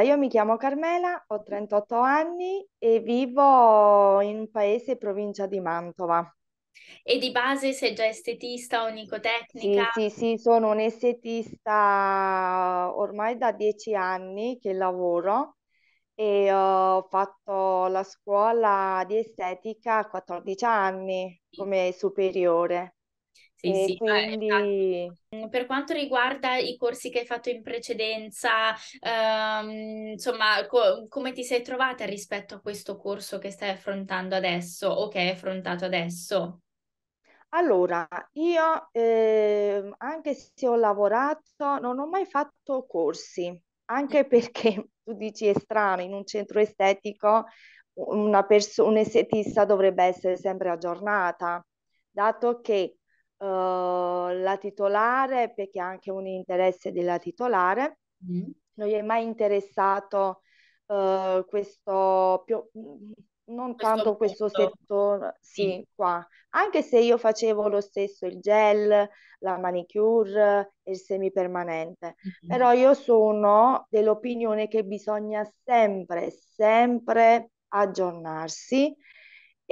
Allora, io mi chiamo Carmela, ho 38 anni e vivo in un paese provincia di Mantova. E di base sei già estetista o nicotecnica? sì, sì, sono estetista ormai da 10 anni che lavoro e eh, ho fatto la scuola di estetica a 14 anni come superiore. Sì, e sì, ah, esatto. quindi... Esatto. Per quanto riguarda i corsi che hai fatto in precedenza, ehm, insomma, co- come ti sei trovata rispetto a questo corso che stai affrontando adesso o che hai affrontato adesso? Allora, io eh, anche se ho lavorato, non ho mai fatto corsi, anche mm. perché tu dici è strano, in un centro estetico una perso- un estetista dovrebbe essere sempre aggiornata, dato che uh, la titolare perché ha anche un interesse della titolare. Mm. Non gli è mai interessato uh, questo, più, mhmm, non questo tanto punto. questo settore, sì, mm. qua. Anche se io facevo lo stesso il gel, la manicure e il semipermanente, mm-hmm. però io sono dell'opinione che bisogna sempre, sempre aggiornarsi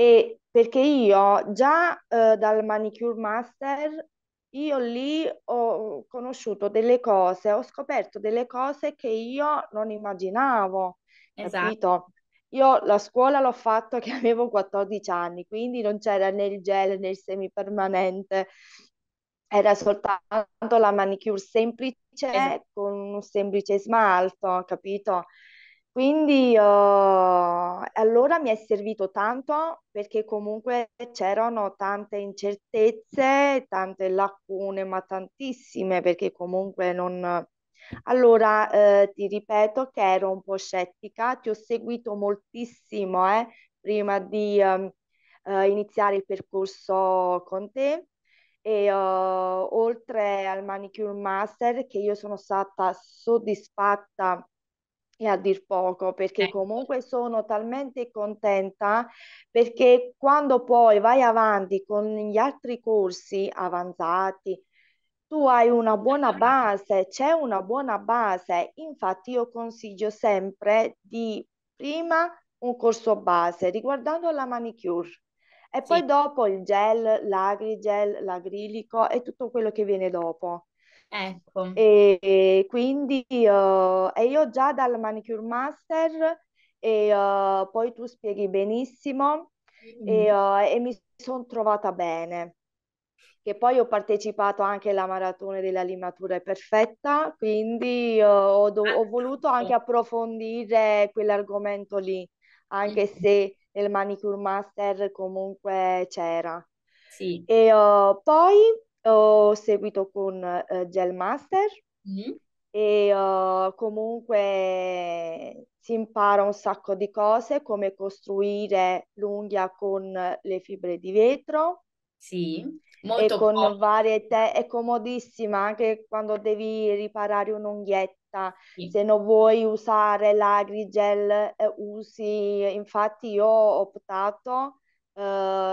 e perché io già eh, dal Manicure Master, io lì ho conosciuto delle cose, ho scoperto delle cose che io non immaginavo, esatto. capito? Io la scuola l'ho fatto che avevo 14 anni, quindi non c'era né il gel né il semi permanente era soltanto la manicure semplice esatto. con un semplice smalto, capito? Quindi uh, allora mi è servito tanto perché comunque c'erano tante incertezze, tante lacune, ma tantissime perché comunque non... Allora eh, ti ripeto che ero un po' scettica, ti ho seguito moltissimo eh, prima di um, uh, iniziare il percorso con te e uh, oltre al Manicure Master che io sono stata soddisfatta e a dir poco, perché eh. comunque sono talmente contenta perché quando poi vai avanti con gli altri corsi avanzati, tu hai una buona esatto. base, c'è una buona base. Infatti io consiglio sempre di prima un corso base riguardando la manicure e sì. poi dopo il gel, l'agrigel, l'agrilico e tutto quello che viene dopo. Ecco. E, e quindi uh, e io già dal manicure master e uh, poi tu spieghi benissimo mm. e, uh, e mi sono trovata bene. Che poi ho partecipato anche alla maratona della limatura perfetta, quindi eh, ho, do- ho voluto anche approfondire quell'argomento lì, anche mm. se nel manicure master comunque c'era. Sì. E uh, poi ho seguito con eh, Gel Master mm-hmm. e eh, comunque si impara un sacco di cose, come costruire l'unghia con le fibre di vetro. Sì, molto e con po- varie te- è comodissima anche quando devi riparare un'unghietta. Sì. Se non vuoi usare l'agrigel, eh, usi. Infatti, io ho optato eh,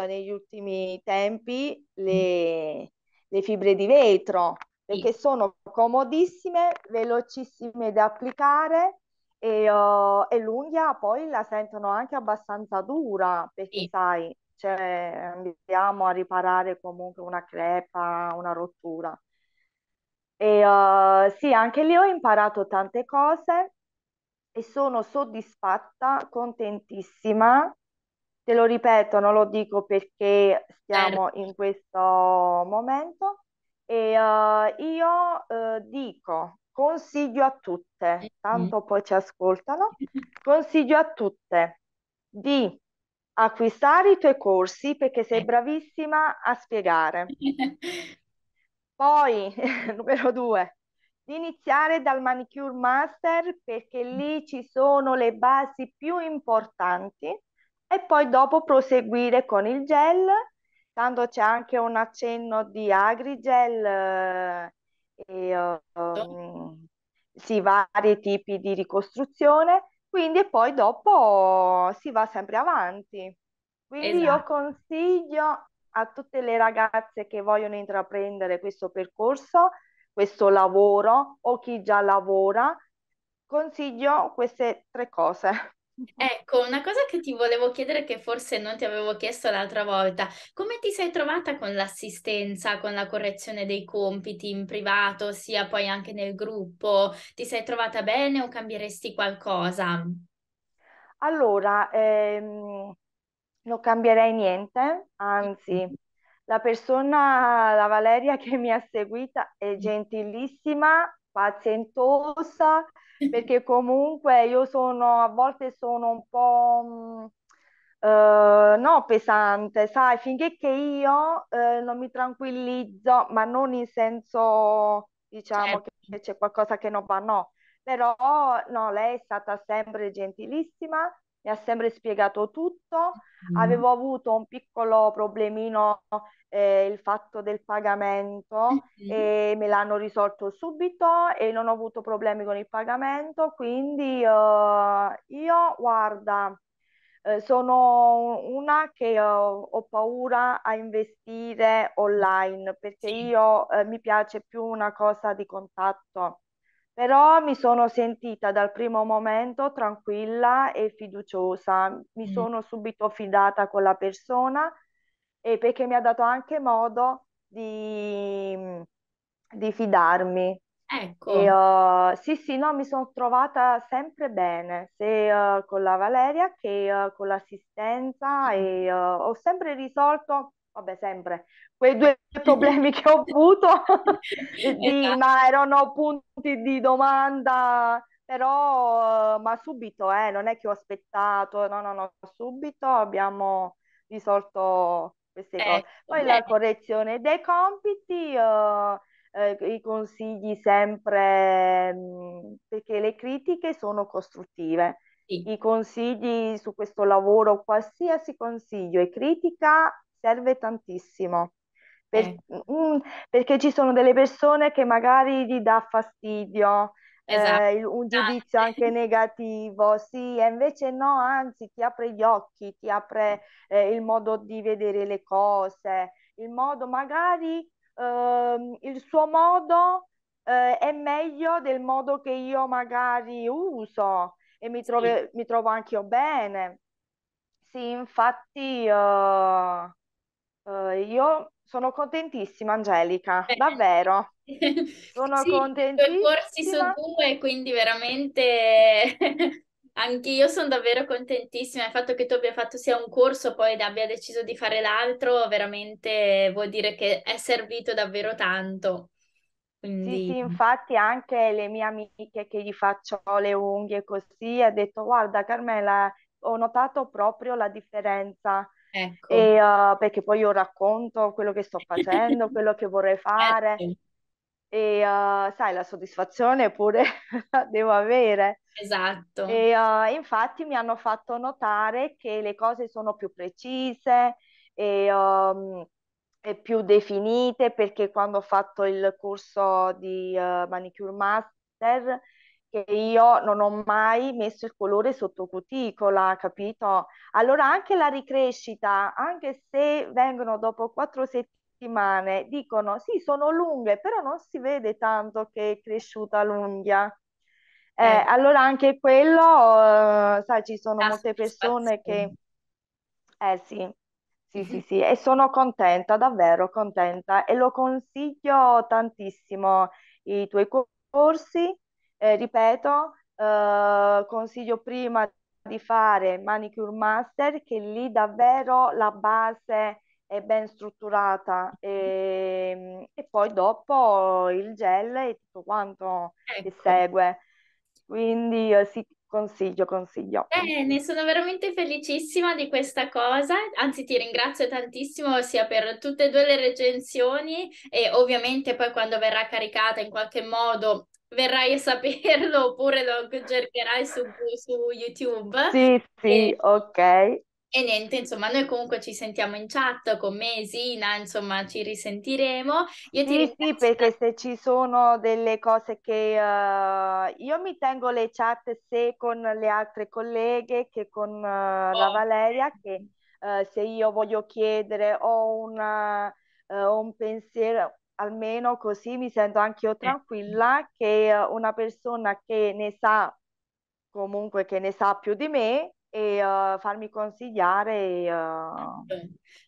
negli ultimi tempi le, mm le fibre di vetro, perché sì. sono comodissime, velocissime da applicare e, uh, e, l'unghia poi la sentono anche abbastanza dura, perché sì. sai, cioè, andiamo a riparare comunque una crepa, una rottura. E uh, sì, anche lì ho imparato tante cose e sono soddisfatta, contentissima Te lo ripeto, non lo dico perché stiamo certo. in questo momento. E uh, io uh, dico, consiglio a tutte, mm-hmm. tanto poi ci ascoltano, consiglio a tutte di acquistare i tuoi corsi perché sei bravissima a spiegare. Poi, numero due, di iniziare dal Manicure Master perché lì ci sono le basi più importanti e poi dopo proseguire con il gel, tanto c'è anche un accenno di agrigel eh, e um, sì, vari tipi di ricostruzione, quindi poi dopo si va sempre avanti. Quindi esatto. io consiglio a tutte le ragazze che vogliono intraprendere questo percorso, questo lavoro o chi già lavora, consiglio queste tre cose. Ecco, una cosa che ti volevo chiedere, che forse non ti avevo chiesto l'altra volta, come ti sei trovata con l'assistenza, con la correzione dei compiti in privato, sia poi anche nel gruppo? Ti sei trovata bene o cambieresti qualcosa? Allora, ehm, non cambierei niente, anzi, la persona, la Valeria che mi ha seguita è gentilissima, pazientosa perché comunque io sono, a volte sono un po'... Uh, no, pesante, sai, finché che io uh, non mi tranquillizzo, ma non in senso, diciamo, certo. che c'è qualcosa che non va, no. Però, no, lei è stata sempre gentilissima, mi ha sempre spiegato tutto. Mm. Avevo avuto un piccolo problemino eh, il fatto del pagamento mm-hmm. e me l'hanno risolto subito e non ho avuto problemi con il pagamento, quindi eh, io guarda, eh, sono una che eh, ho paura a investire online perché sì. io eh, mi piace più una cosa di contatto. Però mi sono sentita dal primo momento tranquilla e fiduciosa, mi mm. sono subito fidata con la persona e perché mi ha dato anche modo di, di fidarmi. Ecco. E, uh, sì, sì, no, mi sono trovata sempre bene, sia uh, con la Valeria che uh, con l'assistenza mm. e uh, ho sempre risolto, vabbè, sempre quei due problemi che ho avuto, di, esatto. ma erano punti di domanda, però, uh, ma subito, eh, non è che ho aspettato, no, no, no, subito abbiamo risolto queste eh, cose. Poi la correzione dei compiti, eh, i consigli sempre, mh, mm, perché le critiche sono costruttive. Sì. I consigli su questo lavoro, qualsiasi consiglio e critica serve tantissimo. Per, eh. mh, mm, mm, perché ci sono delle persone che magari gli dà fastidio, esatto. eh, un giudizio anche negativo, sì, e invece no, anzi ti apre gli occhi, ti apre eh, il modo di vedere le cose, il modo magari, ehm, il suo modo eh, è meglio del modo che io magari uso e mi, trovo, sì. mi trovo anche io bene. Sì, infatti uh, uh, io sono contentissima, Angelica, Bene. davvero. Sono sì, contentissima. I corsi sono due, quindi veramente anch'io sono davvero contentissima. Il fatto che tu abbia fatto sia un corso poi abbia deciso di fare l'altro, veramente vuol dire che è servito davvero tanto. Quindi... Sì, sì, infatti anche le mie amiche che gli faccio le unghie così, ha detto guarda Carmela, ho notato proprio la differenza. Ecco. E, uh, perché poi io racconto quello che sto facendo, quello che vorrei fare. Ecco e uh, sai, la soddisfazione pure devo avere. Esatto. E uh, infatti mi hanno fatto notare che le cose sono più precise e, um, e più definite perché quando ho fatto il corso di uh, Manicure Master che io non ho mai messo il colore sotto cuticola, capito? Allora anche la ricrescita, anche se vengono dopo quattro settimane settimane dicono sì, sono lunghe, però non si vede tanto che è cresciuta l'unghia. Eh, eh. Allora anche quello, eh, sai, ci sono molte persone che... Eh sì, sì, sì, mm-hmm. sì, e sono contenta, davvero contenta e lo consiglio tantissimo i tuoi corsi, eh, ripeto, eh, consiglio prima di fare Manicure Master che lì davvero la base è ben strutturata e, ehm, e, poi dopo il gel e tutto quanto ecco. che segue. Quindi eh, sì, consiglio, consiglio. Bene, eh, sono veramente felicissima di questa cosa, anzi ti ringrazio tantissimo sia per tutte e due le recensioni e ovviamente poi quando verrà caricata in qualche modo verrai a saperlo oppure lo cercherai su, su YouTube. Sì, sì, e... ok. E niente, insomma, noi comunque ci sentiamo in chat con me Sina, insomma, ci risentiremo. Io sì, sì, perché se ci sono delle cose che uh, io mi tengo le chat se con le altre colleghe che con uh, oh. la Valeria, che uh, se io voglio chiedere o una, un pensiero, almeno così mi sento anche io tranquilla che una persona che ne sa comunque che ne sa più di me e uh, farmi consigliare. Uh...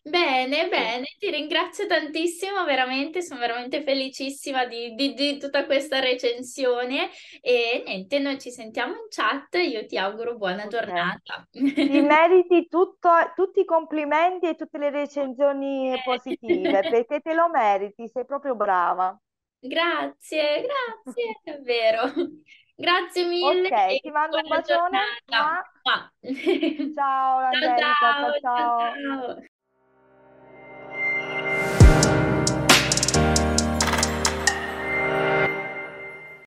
Bene, bene, ti ringrazio tantissimo, veramente, sono veramente felicissima di, di, di, tutta questa recensione e niente, noi ci sentiamo in chat, io ti auguro buona okay. giornata. Ti meriti tutto, tutti i complimenti e tutte le recensioni positive, perché te lo meriti, sei proprio brava. Grazie, grazie, davvero. Grazie mille. Ok, ti mando un bacione. Ma... Ah. Ciao, ciao, ciao. ciao. ciao. ciao.